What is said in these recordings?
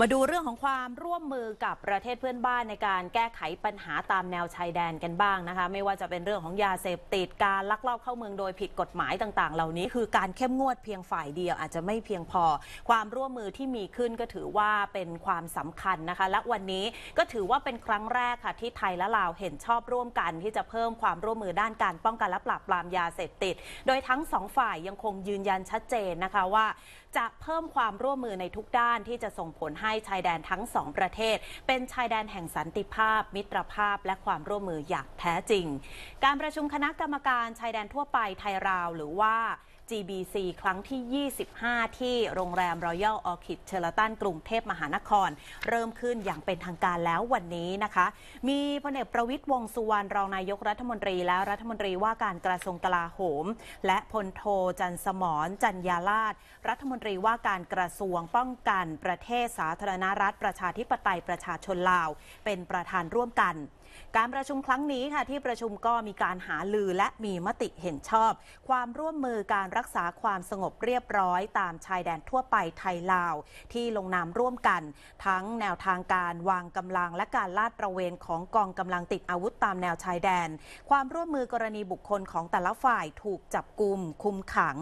มาดูเรื่องของความร่วมมือกับประเทศเพื่อนบ้านในการแก้ไขปัญหาตามแนวชายแดนกันบ้างนะคะ ไม่ว่าจะเป็นเรื่องของยาเสพติดการลักลอบเข้าเมืองโดยผิดกฎหมายต่างๆเหล่านี้คือการเข้มงวดเพียงฝ่ายเดียวอาจจะไม่เพียงพอความร่วมมือที่มีขึ้นก็ถือว่าเป็นความสำคัญนะคะ และวันนี้ก็ถือว่าเป็นครั้งแรกค่ะที่ไทยและลาวเห็นชอบร่วมกัน ที่จะเพิ่มความร่วมมือด้านการป้องกันและปราบปรามยาเสพติด โดยทั้งสองฝ่ายยังคงยืนยันชัดเจนนะคะว่าจะเพิ่มความร่วมมือในทุกด้านที่จะส่งผลให้ชายแดนทั้งสองประเทศ เป็นชายแดนแห่งสันติภาพ มิตรภาพและความร่วมมืออย่างแท้จริง การประชุมคณะกรรมการชายแดนทั่วไปไทยราวหรือว่า GBC ครั้งที่ 25 ที่โรงแรมรอยัลออคิดเชลตันกรุงเทพมหานคร เริ่มขึ้นอย่างเป็นทางการแล้ววันนี้นะคะ มีพลเอกประวิทย์วงสุวรรณรองนายกรัฐมนตรีและรัฐมนตรีว่าการกระทรวงกลาโหม และพลโทจันสมรจันยาลาดรัฐมนตรีว่าการกระทรวงป้องกันประเทศสาธารณรัฐ ประชาธิปไตยประชาชนลาว เป็นประธานร่วมกันการประชุมครั้งนี้ค่ะที่ประชุมก็มีการหาลือและมีมติเห็นชอบ ความร่วมมือการรักษาความสงบเรียบร้อย ตามชายแดนทั่วไปไทยลาวที่ลงนามร่วมกัน ทั้งแนวทางการ วางกำลัง และการลาดตระเวนของกองกำลังติดอาวุธตามแนวชายแดน ความร่วมมือกรณีบุคคลของแต่ละฝ่ายถูกจับกลุ่มคุมขัง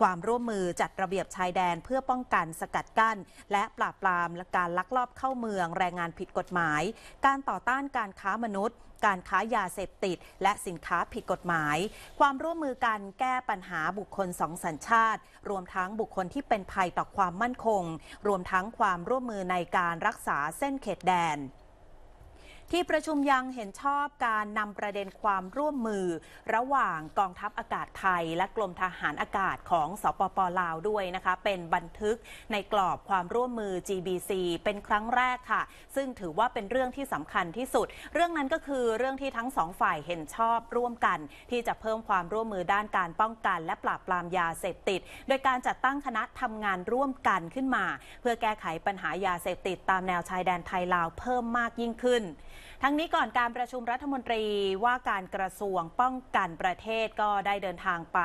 ความร่วมมือจัดระเบียบชายแดนเพื่อป้องกันสกัดกั้น และปราบปรามการลักลอบเข้าเมืองแรงงานผิดกฎหมาย การต่อต้านการค้าามนุษย์ การค้ายาเสพติด และสินค้าผิดกฎหมาย ความร่วมมือการแก้ปัญหาบุคคลสองสัญชาติ รวมทั้งบุคคลที่เป็นภัยต่อความมั่นคง รวมทั้งความร่วมมือในการรักษาเส้นเขตแดนที่ประชุมยังเห็นชอบการนำประเด็นความร่วมมือระหว่างกองทัพอากาศไทยและกรมทหารอากาศของสปปลาวด้วยนะคะ เป็นบันทึกในกรอบความร่วมมือ GBC เป็นครั้งแรกค่ะ ซึ่งถือว่าเป็นเรื่องที่สำคัญที่สุด เรื่องนั้นก็คือเรื่องที่ทั้งสองฝ่ายเห็นชอบร่วมกันที่จะเพิ่มความร่วมมือด้านการป้องกันและปราบปรามยาเสพติด โดยการจัดตั้งคณะทำงานร่วมกันขึ้นมา เพื่อแก้ไขปัญหายาเสพติดตามแนวชายแดนไทยลาวเพิ่มมากยิ่งขึ้นทั้งนี้ก่อนการประชุมรัฐมนตรีว่าการกระทรวงป้องกันประเทศก็ได้เดินทางไป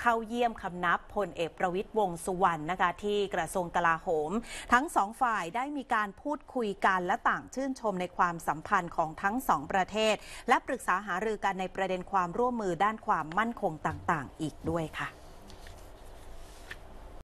เข้าเยี่ยมคำนับพลเอกประวิตยวงสุวรรณนะคะที่กระทรวงกลาโหม ทั้งสองฝ่ายได้มีการพูดคุยกันและต่างชื่นชมในความสัมพันธ์ของทั้งสองประเทศ และปรึกษาหารือกันในประเด็นความร่วมมือด้านความมั่นคงต่างๆ อีกด้วยค่ะ